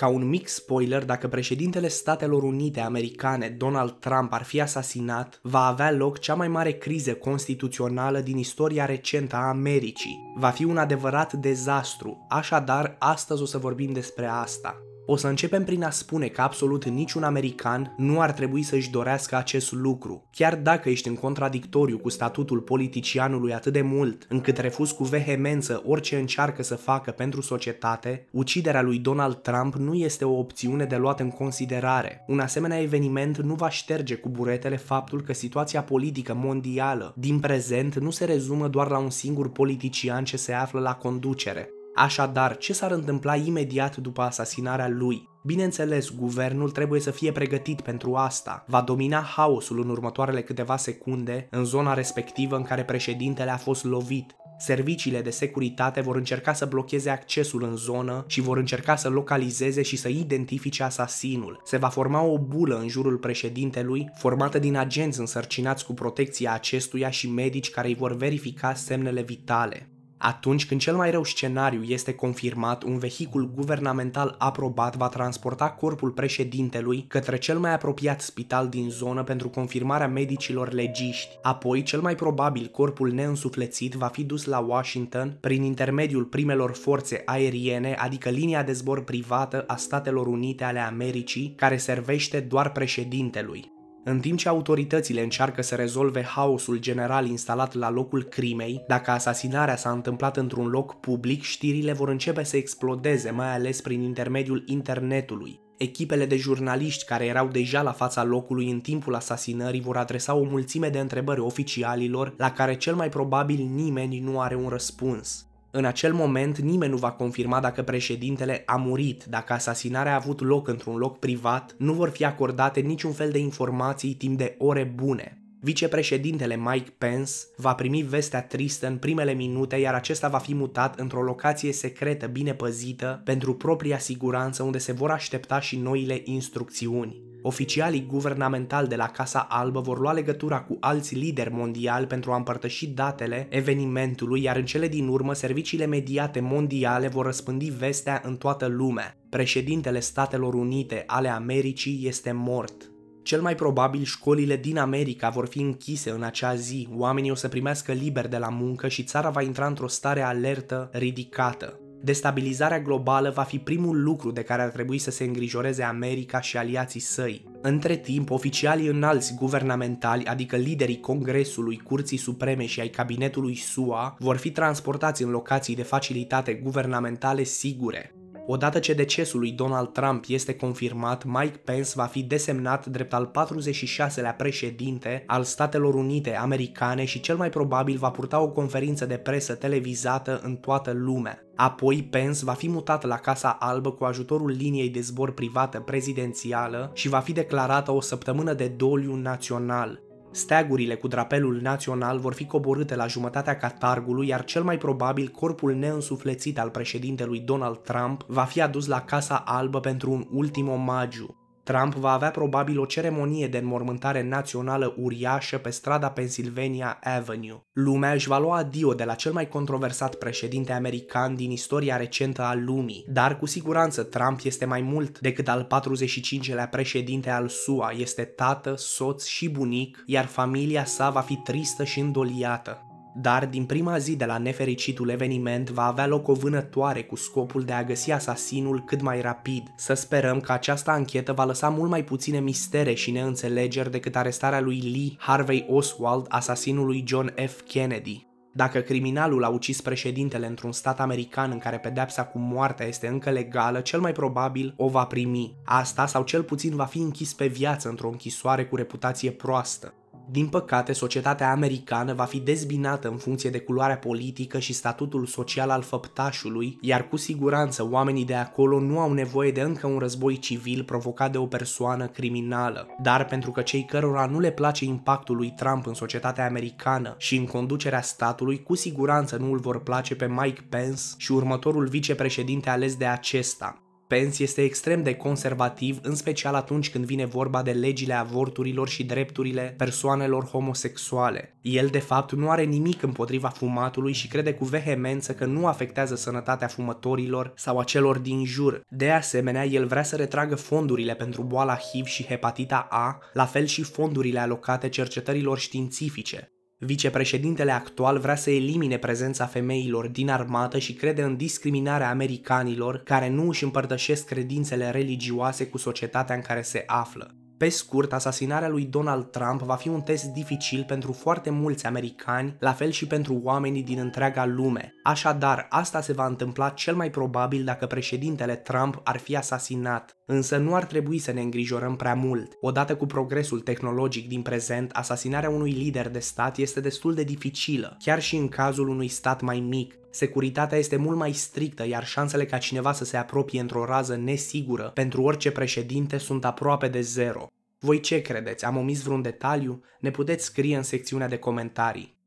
Ca un mic spoiler, dacă președintele Statelor Unite Americane, Donald Trump, ar fi asasinat, va avea loc cea mai mare criză constituțională din istoria recentă a Americii. Va fi un adevărat dezastru, așadar astăzi o să vorbim despre asta. O să începem prin a spune că absolut niciun american nu ar trebui să-și dorească acest lucru, chiar dacă ești în contradictoriu cu statutul politicianului atât de mult, încât refuz cu vehemență orice încearcă să facă pentru societate, uciderea lui Donald Trump nu este o opțiune de luat în considerare. Un asemenea eveniment nu va șterge cu buretele faptul că situația politică mondială din prezent nu se rezumă doar la un singur politician ce se află la conducere. Așadar, ce s-ar întâmpla imediat după asasinarea lui? Bineînțeles, guvernul trebuie să fie pregătit pentru asta. Va domina haosul în următoarele câteva secunde în zona respectivă în care președintele a fost lovit. Serviciile de securitate vor încerca să blocheze accesul în zonă și vor încerca să localizeze și să identifice asasinul. Se va forma o bulă în jurul președintelui, formată din agenți însărcinați cu protecția acestuia și medici care îi vor verifica semnele vitale. Atunci când cel mai rău scenariu este confirmat, un vehicul guvernamental aprobat va transporta corpul președintelui către cel mai apropiat spital din zonă pentru confirmarea medicilor legiști. Apoi, cel mai probabil, corpul neînsuflețit va fi dus la Washington prin intermediul primelor forțe aeriene, adică linia de zbor privată a Statelor Unite ale Americii, care servește doar președintelui. În timp ce autoritățile încearcă să rezolve haosul general instalat la locul crimei, dacă asasinarea s-a întâmplat într-un loc public, știrile vor începe să explodeze, mai ales prin intermediul internetului. Echipele de jurnaliști care erau deja la fața locului în timpul asasinării vor adresa o mulțime de întrebări oficialilor la care cel mai probabil nimeni nu are un răspuns. În acel moment nimeni nu va confirma dacă președintele a murit, dacă asasinarea a avut loc într-un loc privat, nu vor fi acordate niciun fel de informații timp de ore bune. Vicepreședintele Mike Pence va primi vestea tristă în primele minute, iar acesta va fi mutat într-o locație secretă bine păzită pentru propria siguranță unde se vor aștepta și noile instrucțiuni. Oficialii guvernamentali de la Casa Albă vor lua legătura cu alți lideri mondiali pentru a împărtăși datele evenimentului, iar în cele din urmă serviciile mediate mondiale vor răspândi vestea în toată lumea. Președintele Statelor Unite ale Americii este mort. Cel mai probabil școlile din America vor fi închise în acea zi, oamenii o să primească liber de la muncă și țara va intra într-o stare alertă ridicată. Destabilizarea globală va fi primul lucru de care ar trebui să se îngrijoreze America și aliații săi. Între timp, oficialii înalți guvernamentali, adică liderii Congresului, Curții Supreme și ai Cabinetului SUA, vor fi transportați în locații de facilitate guvernamentale sigure. Odată ce decesul lui Donald Trump este confirmat, Mike Pence va fi desemnat drept al 46-lea președinte al Statelor Unite Americane și cel mai probabil va purta o conferință de presă televizată în toată lumea. Apoi Pence va fi mutat la Casa Albă cu ajutorul liniei de zbor privată prezidențială și va fi declarată o săptămână de doliu național. Steagurile cu drapelul național vor fi coborâte la jumătatea catargului, iar cel mai probabil corpul neînsuflețit al președintelui Donald Trump va fi adus la Casa Albă pentru un ultim omagiu. Trump va avea probabil o ceremonie de înmormântare națională uriașă pe strada Pennsylvania Avenue. Lumea își va lua adio de la cel mai controversat președinte american din istoria recentă a lumii, dar cu siguranță Trump este mai mult decât al 45-lea președinte al SUA, este tată, soț și bunic, iar familia sa va fi tristă și îndoliată. Dar din prima zi de la nefericitul eveniment va avea loc o vânătoare cu scopul de a găsi asasinul cât mai rapid. Să sperăm că această anchetă va lăsa mult mai puține mistere și neînțelegeri decât arestarea lui Lee Harvey Oswald, asasinul lui John F. Kennedy. Dacă criminalul a ucis președintele într-un stat american în care pedepsa cu moartea este încă legală, cel mai probabil o va primi. Asta sau cel puțin va fi închis pe viață într-o închisoare cu reputație proastă. Din păcate, societatea americană va fi dezbinată în funcție de culoarea politică și statutul social al făptașului, iar cu siguranță oamenii de acolo nu au nevoie de încă un război civil provocat de o persoană criminală. Dar pentru că cei cărora nu le place impactul lui Trump în societatea americană și în conducerea statului, cu siguranță nu îl vor place pe Mike Pence și următorul vicepreședinte ales de acesta. Pence este extrem de conservativ, în special atunci când vine vorba de legile avorturilor și drepturile persoanelor homosexuale. El, de fapt, nu are nimic împotriva fumatului și crede cu vehemență că nu afectează sănătatea fumătorilor sau a celor din jur. De asemenea, el vrea să retragă fondurile pentru boala HIV și hepatita A, la fel și fondurile alocate cercetărilor științifice. Vicepreședintele actual vrea să elimine prezența femeilor din armată și crede în discriminarea americanilor care nu își împărtășesc credințele religioase cu societatea în care se află. Pe scurt, asasinarea lui Donald Trump va fi un test dificil pentru foarte mulți americani, la fel și pentru oamenii din întreaga lume. Așadar, asta se va întâmpla cel mai probabil dacă președintele Trump ar fi asasinat. Însă nu ar trebui să ne îngrijorăm prea mult. Odată cu progresul tehnologic din prezent, asasinarea unui lider de stat este destul de dificilă, chiar și în cazul unui stat mai mic. Securitatea este mult mai strictă, iar șansele ca cineva să se apropie într-o rază nesigură pentru orice președinte sunt aproape de zero. Voi ce credeți? Am omis vreun detaliu? Ne puteți scrie în secțiunea de comentarii.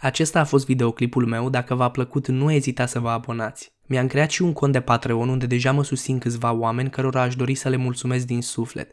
Acesta a fost videoclipul meu, dacă v-a plăcut nu ezita să vă abonați. Mi-am creat și un cont de Patreon unde deja mă susțin câțiva oameni cărora aș dori să le mulțumesc din suflet.